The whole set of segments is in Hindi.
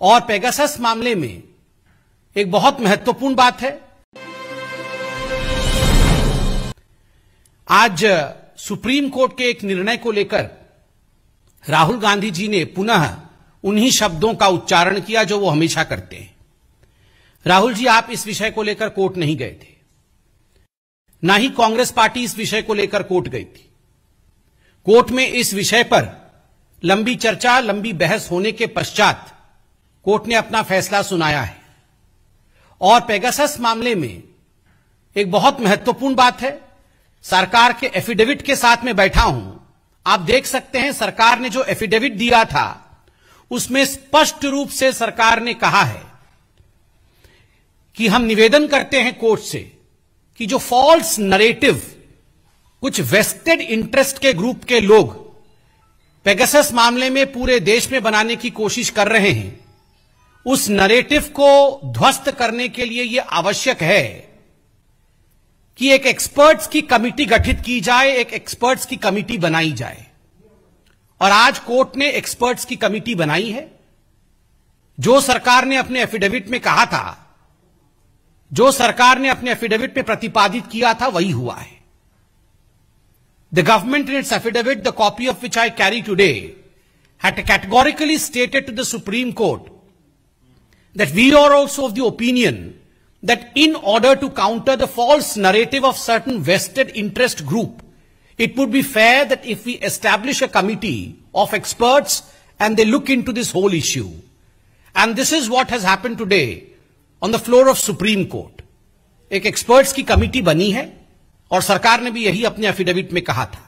और पेगासस मामले में एक बहुत महत्वपूर्ण बात है आज सुप्रीम कोर्ट के एक निर्णय को लेकर राहुल गांधी जी ने पुनः उन्हीं शब्दों का उच्चारण किया जो वो हमेशा करते हैं राहुल जी आप इस विषय को लेकर कोर्ट नहीं गए थे ना ही कांग्रेस पार्टी इस विषय को लेकर कोर्ट गई थी कोर्ट में इस विषय पर लंबी चर्चा लंबी बहस होने के पश्चात कोर्ट ने अपना फैसला सुनाया है और पेगासस मामले में एक बहुत महत्वपूर्ण बात है सरकार के एफिडेविट के साथ में बैठा हूं आप देख सकते हैं सरकार ने जो एफिडेविट दिया था उसमें स्पष्ट रूप से सरकार ने कहा है कि हम निवेदन करते हैं कोर्ट से कि जो फॉल्स नरेटिव कुछ वेस्टेड इंटरेस्ट के ग्रुप के लोग पेगसस मामले में पूरे देश में बनाने की कोशिश कर रहे हैं उस नरेटिव को ध्वस्त करने के लिए यह आवश्यक है कि एक एक्सपर्ट्स की कमिटी गठित की जाए एक एक्सपर्ट्स की कमिटी बनाई जाए और आज कोर्ट ने एक्सपर्ट्स की कमिटी बनाई है जो सरकार ने अपने एफिडेविट में कहा था जो सरकार ने अपने एफिडेविट में प्रतिपादित किया था वही हुआ है the government in its affidavit the copy of which I carry today has categorically stated to the supreme court that we are also of the opinion that in order to counter the false narrative of certain vested interest group, it would be fair that if we establish a committee of experts and they look into this whole issue. And this is what has happened today on the floor of Supreme Court. ek experts ki committee bani hai aur sarkar ne bhi yahi apne affidavit mein kaha tha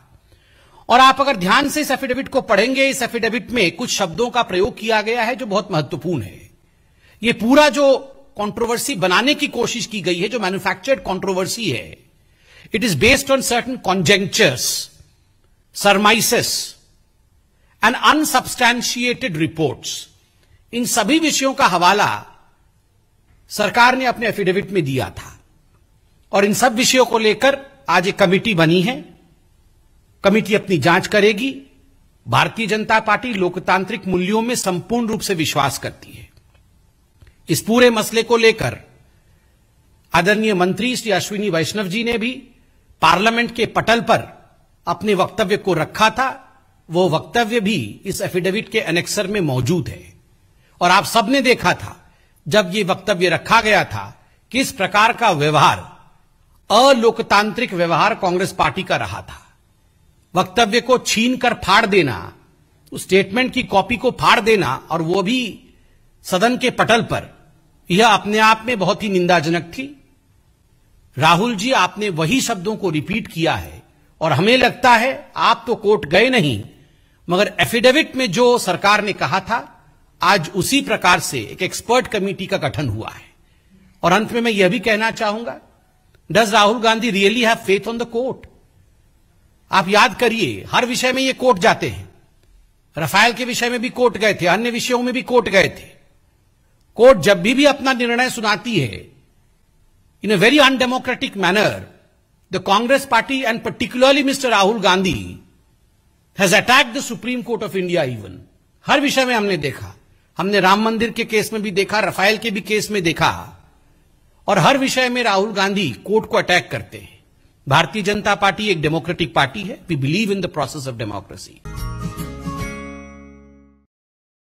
aur aap agar dhyan se is affidavit ko padhenge is affidavit mein kuch shabdon ka prayog kiya gaya hai jo bahut mahatvapurna hai ये पूरा जो कंट्रोवर्सी बनाने की कोशिश की गई है जो मैन्युफैक्चर्ड कंट्रोवर्सी है it is based on certain conjectures surmises and unsubstantiated reports इन सभी विषयों का हवाला सरकार ने अपने एफिडेविट में दिया था और इन सब विषयों को लेकर आज एक कमिटी बनी है कमिटी अपनी जांच करेगी भारतीय जनता पार्टी लोकतांत्रिक मूल्यों में संपूर्ण रूप से विश्वास करती है इस पूरे मसले को लेकर आदरणीय मंत्री श्री अश्विनी वैष्णव जी ने भी पार्लियामेंट के पटल पर अपने वक्तव्य को रखा था वो वक्तव्य भी इस एफिडेविट के एनेक्सर में मौजूद है और आप सबने देखा था जब ये वक्तव्य रखा गया था किस प्रकार का व्यवहार अलोकतांत्रिक व्यवहार कांग्रेस पार्टी का रहा था वक्तव्य को छीन कर फाड़ देना स्टेटमेंट की कॉपी को फाड़ देना और वो भी सदन के पटल पर यह अपने आप में बहुत ही निंदाजनक थी राहुल जी आपने वही शब्दों को रिपीट किया है और हमें लगता है आप तो कोर्ट गए नहीं मगर एफिडेविट में जो सरकार ने कहा था आज उसी प्रकार से एक एक्सपर्ट कमेटी का गठन हुआ है और अंत में मैं यह भी कहना चाहूंगा does Rahul Gandhi really have faith on the court आप याद करिए हर विषय में ये कोर्ट जाते हैं रफाल के विषय में भी कोर्ट गए थे अन्य विषयों में भी कोर्ट गए थे कोर्ट जब भी भी अपना निर्णय सुनाती है in a very undemocratic manner the Congress party and particularly mister Rahul Gandhi has attack the supreme court of India even हर विषय में हमने देखा हमने राम मंदिर के केस में भी देखा रफाइल के भी केस में देखा और हर विषय में राहुल गांधी कोर्ट को अटैक करते हैं भारतीय जनता पार्टी एक डेमोक्रेटिक पार्टी है we believe in the process of democracy